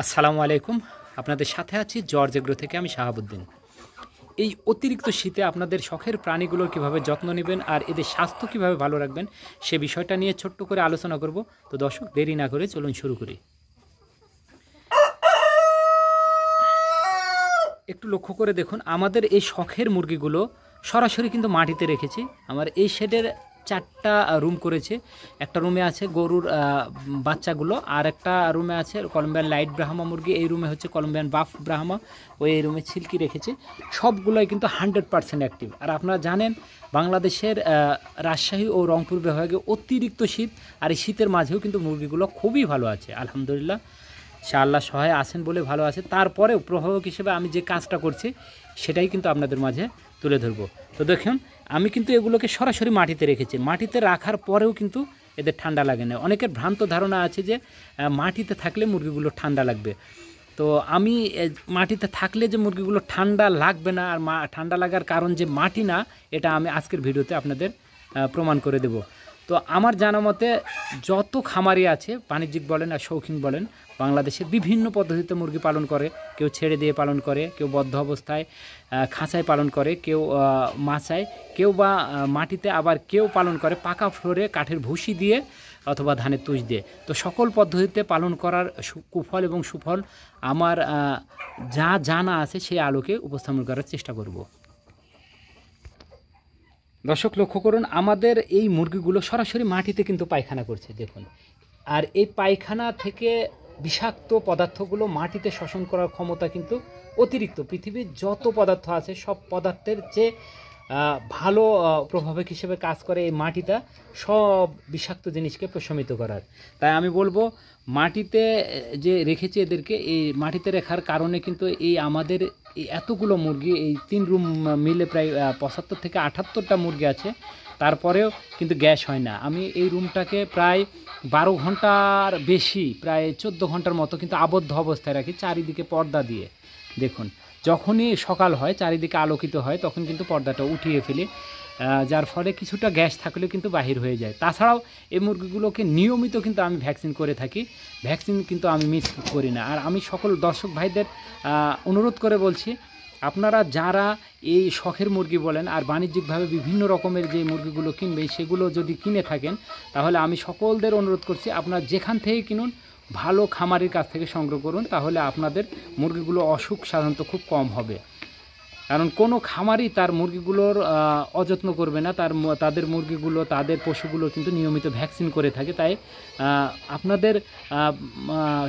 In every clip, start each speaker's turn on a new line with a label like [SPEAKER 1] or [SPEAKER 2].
[SPEAKER 1] আসসালামু আলাইকুম আপনাদের সাথে আছি জর্জ এগ্রো থেকে আমি শাহাবুদ্দিন এই অতিরিক্ত শীতে আপনাদের শখের প্রাণীগুলোর কিভাবে যত্ন নেবেন আর এদের স্বাস্থ্য কিভাবে ভালো রাখবেন সে বিষয়টা নিয়ে ছোট্ট করে আলোচনা করব তো দর্শক দেরি না করে চলুন শুরু করি একটু লক্ষ্য করে দেখুন আমাদের এই শখের মুরগিগুলো সরাসরি কিন্তু মাটিতে রেখেছি আমার এই শেডের চারটা রুম করেছে একটা রুমে আছে গরুর বাচ্চাগুলো আর একটা রুমে আছে কলম্বিয়ান লাইট ব্রাহ্মা মুরগি এই রুমে হচ্ছে কলম্বিয়ান বাফ ব্রাহ্মা ওই এই রুমে ছিলকি রেখেছে সবগুলোই কিন্তু হান্ড্রেড পারসেন্ট অ্যাক্টিভ আর আপনারা জানেন বাংলাদেশের রাজশাহী ও রংপুর বিভাগে অতিরিক্ত শীত আর এই শীতের মাঝেও কিন্তু মুরগিগুলো খুবই ভালো আছে আলহামদুলিল্লাহ শাহ আল্লাহ সহায় আছেন বলে ভালো আছে তারপরেও প্রভাবক হিসেবে আমি যে কাজটা করছি সেটাই কিন্তু আপনাদের মাঝে তুলে ধরবো তো দেখুন আমি কিন্তু এগুলোকে সরাসরি মাটিতে রেখেছি মাটিতে রাখার পরেও কিন্তু এদের ঠান্ডা লাগে না অনেকের ভ্রান্ত ধারণা আছে যে মাটিতে থাকলে মুরগিগুলো ঠান্ডা লাগবে তো আমি মাটিতে থাকলে যে মুরগিগুলো ঠান্ডা লাগবে না আর ঠান্ডা লাগার কারণ যে মাটি না এটা আমি আজকের ভিডিওতে আপনাদের প্রমাণ করে দেবো তো আমার জানা মতে যত খামারি আছে বাণিজ্যিক বলেন আর শৌখিন বলেন বাংলাদেশে বিভিন্ন পদ্ধতিতে মুরগি পালন করে কেউ ছেড়ে দিয়ে পালন করে কেউ বদ্ধ অবস্থায় খাঁচায় পালন করে কেউ মাচায় কেউ বা মাটিতে আবার কেউ পালন করে পাকা ফ্লোরে কাঠের ভুসি দিয়ে অথবা ধানের তুষ দিয়ে তো সকল পদ্ধতিতে পালন করার কুফল এবং সুফল আমার যা জানা আছে সেই আলোকে উপস্থাপন করার চেষ্টা করব দর্শক লক্ষ্য করুন আমাদের এই মুরগিগুলো সরাসরি মাটিতে কিন্তু পায়খানা করছে দেখুন আর এই পায়খানা থেকে বিষাক্ত পদার্থগুলো মাটিতে শোষণ করার ক্ষমতা কিন্তু অতিরিক্ত পৃথিবীর যত পদার্থ আছে সব পদার্থের যে ভালো প্রভাবক হিসেবে কাজ করে এই মাটিটা সব বিষাক্ত জিনিসকে প্রশমিত করার তাই আমি বলবো মাটিতে যে রেখেছি এদেরকে এই মাটিতে রেখার কারণে কিন্তু এই আমাদের এই এতগুলো মুরগি এই তিন রুম মিলে প্রায় পঁচাত্তর থেকে আটাত্তরটা মুরগি আছে তারপরেও কিন্তু গ্যাস হয় না আমি এই রুমটাকে প্রায় বারো ঘন্টার বেশি প্রায় চোদ্দ ঘন্টার মতো কিন্তু আবদ্ধ অবস্থায় রাখি চারিদিকে পর্দা দিয়ে দেখুন যখনই সকাল হয় চারিদিকে আলোকিত হয় তখন কিন্তু পর্দাটা উঠিয়ে ফেলি যার ফলে কিছুটা গ্যাস থাকলেও কিন্তু বাহির হয়ে যায় তাছাড়াও এই মুরগিগুলোকে নিয়মিত কিন্তু আমি ভ্যাকসিন করে থাকি ভ্যাকসিন কিন্তু আমি মিস করি না আর আমি সকল দর্শক ভাইদের অনুরোধ করে বলছি আপনারা যারা এই শখের মুরগি বলেন আর বাণিজ্যিকভাবে বিভিন্ন রকমের যে মুরগিগুলো কিনবে সেগুলো যদি কিনে থাকেন তাহলে আমি সকলদের অনুরোধ করছি আপনারা যেখান থেকে কিনুন ভালো খামারের কাছ থেকে সংগ্রহ করুন তাহলে আপনাদের মুরগিগুলো অসুখ সাধারণত খুব কম হবে কারণ কোনো খামারই তার মুরগিগুলোর অযত্ন করবে না তার তাদের মুরগিগুলো তাদের পশুগুলো কিন্তু নিয়মিত ভ্যাকসিন করে থাকে তাই আপনাদের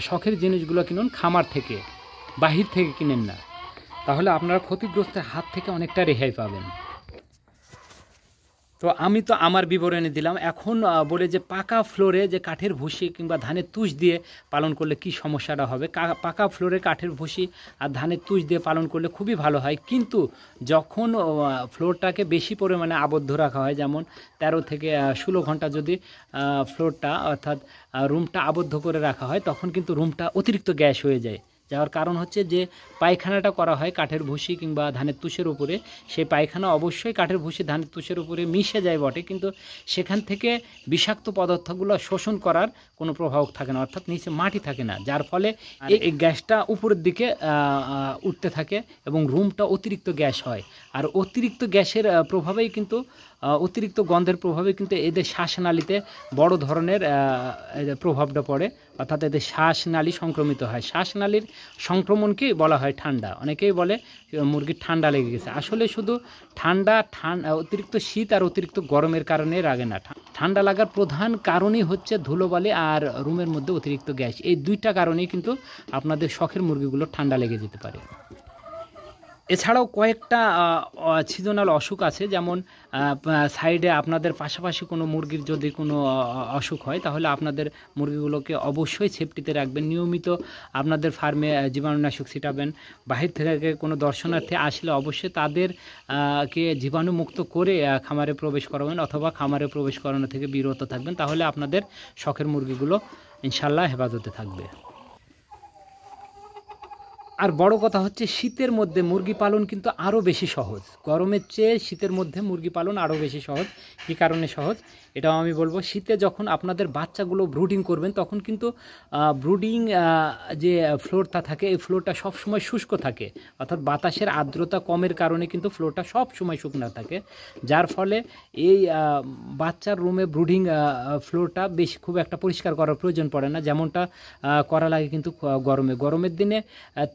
[SPEAKER 1] শখের জিনিসগুলো কিনুন খামার থেকে বাহির থেকে কিনেন না তাহলে আপনারা ক্ষতিগ্রস্তের হাত থেকে অনেকটা রেহাই পাবেন তো আমি তো আমার বিবরণে দিলাম এখন বলে যে পাকা ফ্লোরে যে কাঠের ভুসি কিংবা ধানের তুষ দিয়ে পালন করলে কি সমস্যাটা হবে পাকা ফ্লোরে কাঠের ভুসি আর ধানের তুষ দিয়ে পালন করলে খুবই ভালো হয় কিন্তু যখন ফ্লোরটাকে বেশি পরিমাণে আবদ্ধ রাখা হয় যেমন ১৩ থেকে ষোলো ঘন্টা যদি ফ্লোরটা অর্থাৎ রুমটা আবদ্ধ করে রাখা হয় তখন কিন্তু রুমটা অতিরিক্ত গ্যাস হয়ে যায় যাওয়ার কারণ হচ্ছে যে পায়খানাটা করা হয় কাঠের ভুসি কিংবা ধানের তুষের উপরে সেই পায়খানা অবশ্যই কাঠের ভুসি ধানের তুষের উপরে মিশে যায় বটে কিন্তু সেখান থেকে বিষাক্ত পদার্থগুলো শোষণ করার কোনো প্রভাব থাকে না অর্থাৎ নিচে মাটি থাকে না যার ফলে এই গ্যাসটা উপরের দিকে উঠতে থাকে এবং রুমটা অতিরিক্ত গ্যাস হয় আর অতিরিক্ত গ্যাসের প্রভাবেই কিন্তু অতিরিক্ত গন্ধের প্রভাবে কিন্তু এদের শ্বাসনালীতে বড় ধরনের প্রভাবটা পড়ে অর্থাৎ এদের শ্বাসনালী সংক্রমিত হয় শ্বাসনালীর সংক্রমণকেই বলা হয় ঠান্ডা অনেকেই বলে মুরগির ঠান্ডা লেগে গেছে আসলে শুধু ঠান্ডা অতিরিক্ত শীত আর অতিরিক্ত গরমের কারণে রাগে না ঠান্ডা লাগার প্রধান কারণই হচ্ছে ধুলোবালি আর রুমের মধ্যে অতিরিক্ত গ্যাস এই দুইটা কারণেই কিন্তু আপনাদের শখের মুরগিগুলো ঠান্ডা লেগে যেতে পারে এছাড়াও কয়েকটা সিজনাল অসুখ আছে যেমন সাইডে আপনাদের পাশাপাশি কোনো মুরগির যদি কোনো অসুখ হয় তাহলে আপনাদের মুরগিগুলোকে অবশ্যই সেফটিতে রাখবেন নিয়মিত আপনাদের ফার্মে জীবাণুনাশক ছিটাবেন বাহির থেকে কোনো দর্শনার্থী আসলে অবশ্যই তাদেরকে জীবাণুমুক্ত করে খামারে প্রবেশ করাবেন অথবা খামারে প্রবেশ করানো থেকে বিরত থাকবেন তাহলে আপনাদের শখের মুরগিগুলো ইনশাল্লাহ হেফাজতে থাকবে আর বড় কথা হচ্ছে শীতের মধ্যে মুরগি পালন কিন্তু আরও বেশি সহজ গরমের চেয়ে শীতের মধ্যে মুরগি পালন আরও বেশি সহজ কী কারণে সহজ এটাও আমি বলবো শীতে যখন আপনাদের বাচ্চাগুলো ব্রুডিং করবেন তখন কিন্তু ব্রুডিং যে ফ্লোরটা থাকে এই ফ্লোরটা সবসময় শুষ্ক থাকে অর্থাৎ বাতাসের আর্দ্রতা কমের কারণে কিন্তু ফ্লোরটা সবসময় শুকনো থাকে যার ফলে এই বাচ্চার রুমে ব্রুডিং ফ্লোরটা বেশি খুব একটা পরিষ্কার করার প্রয়োজন পড়ে না যেমনটা করা লাগে কিন্তু গরমে গরমের দিনে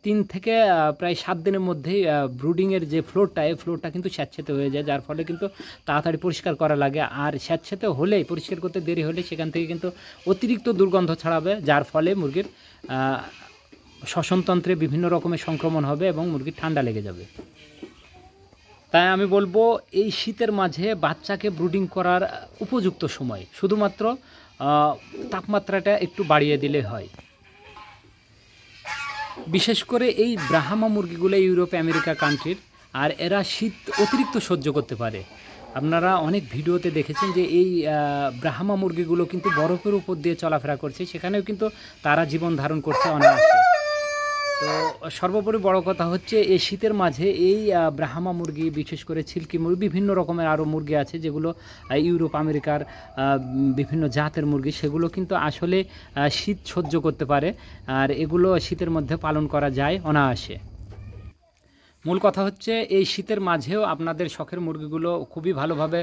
[SPEAKER 1] তিন থেকে প্রায় সাত দিনের মধ্যেই ব্রুডিংয়ের যে ফ্লোরটা এই ফ্লোরটা কিন্তু স্যাঁতস্যাঁতে হয়ে যায় যার ফলে কিন্তু তাড়াতাড়ি পরিষ্কার করা লাগে আর স্যাঁতসেঁতে হলেই পরিষ্কার করতে দেরি হলে সেখান থেকে কিন্তু অতিরিক্ত দুর্গন্ধ ছাড়াবে যার ফলে মুরগির শ্বসনতন্ত্রে বিভিন্ন রকমের সংক্রমণ হবে এবং মুরগির ঠান্ডা লেগে যাবে তাই আমি বলবো এই শীতের মাঝে বাচ্চাকে ব্রুডিং করার উপযুক্ত সময় শুধুমাত্র তাপমাত্রাটা একটু বাড়িয়ে দিলে হয় বিশেষ করে এই ব্রাহামা মুরগিগুলো ইউরোপ আমেরিকা কান্ট্রির আর এরা শীত অতিরিক্ত সহ্য করতে পারে আপনারা অনেক ভিডিওতে দেখেছেন যে এই ব্রাহ্মা মুরগিগুলো কিন্তু বরফের উপর দিয়ে চলাফেরা করছে সেখানেও কিন্তু তারা জীবন ধারণ করছে অনায়াসে তো সর্বোপরি বড় কথা হচ্ছে এই শীতের মাঝে এই ব্রাহ্মা মুরগি বিশেষ করে ছিলকি মুরগি বিভিন্ন রকমের আরও মুরগি আছে যেগুলো ইউরোপ আমেরিকার বিভিন্ন জাতের মুরগি সেগুলো কিন্তু আসলে শীত সহ্য করতে পারে আর এগুলো শীতের মধ্যে পালন করা যায় অনায়াসে মূল কথা হচ্ছে এই শীতের মাঝেও আপনাদের শখের মুরগিগুলো খুবই ভালোভাবে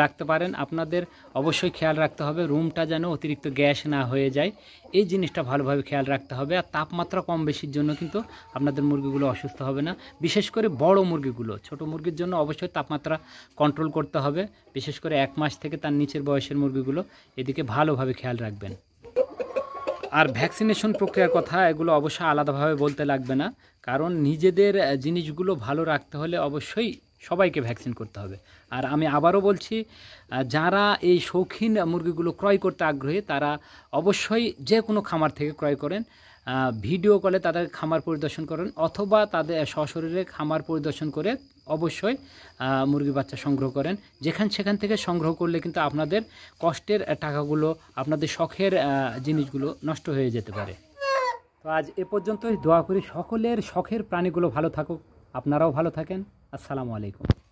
[SPEAKER 1] রাখতে পারেন আপনাদের অবশ্যই খেয়াল রাখতে হবে রুমটা যেন অতিরিক্ত গ্যাস না হয়ে যায় এই জিনিসটা ভালোভাবে খেয়াল রাখতে হবে আর তাপমাত্রা কম বেশির জন্য কিন্তু আপনাদের মুরগিগুলো অসুস্থ হবে না বিশেষ করে বড় মুরগিগুলো ছোট মুরগির জন্য অবশ্যই তাপমাত্রা কন্ট্রোল করতে হবে বিশেষ করে এক মাস থেকে তার নিচের বয়সের মুরগিগুলো এদিকে ভালোভাবে খেয়াল রাখবেন আর ভ্যাকসিনেশন প্রক্রিয়ার কথা এগুলো অবশ্যই আলাদাভাবে বলতে লাগবে না কারণ নিজেদের জিনিসগুলো ভালো রাখতে হলে অবশ্যই সবাইকে ভ্যাকসিন করতে হবে আর আমি আবারও বলছি যারা এই শৌখিন মুরগিগুলো ক্রয় করতে আগ্রহী তারা অবশ্যই যে কোনো খামার থেকে ক্রয় করেন ভিডিও কলে তাদের খামার পরিদর্শন করেন অথবা তাদের সশরীরে খামার পরিদর্শন করে অবশ্যই মুরগি বাচ্চা সংগ্রহ করেন যেখান সেখান থেকে সংগ্রহ করলে কিন্তু আপনাদের কষ্টের টাকাগুলো আপনাদের শখের জিনিসগুলো নষ্ট হয়ে যেতে পারে তো আজ এ পর্যন্তই দোয়া করি সকলের শখের প্রাণীগুলো ভালো থাকুক আপনারাও ভালো থাকেন আসসালামু আলাইকুম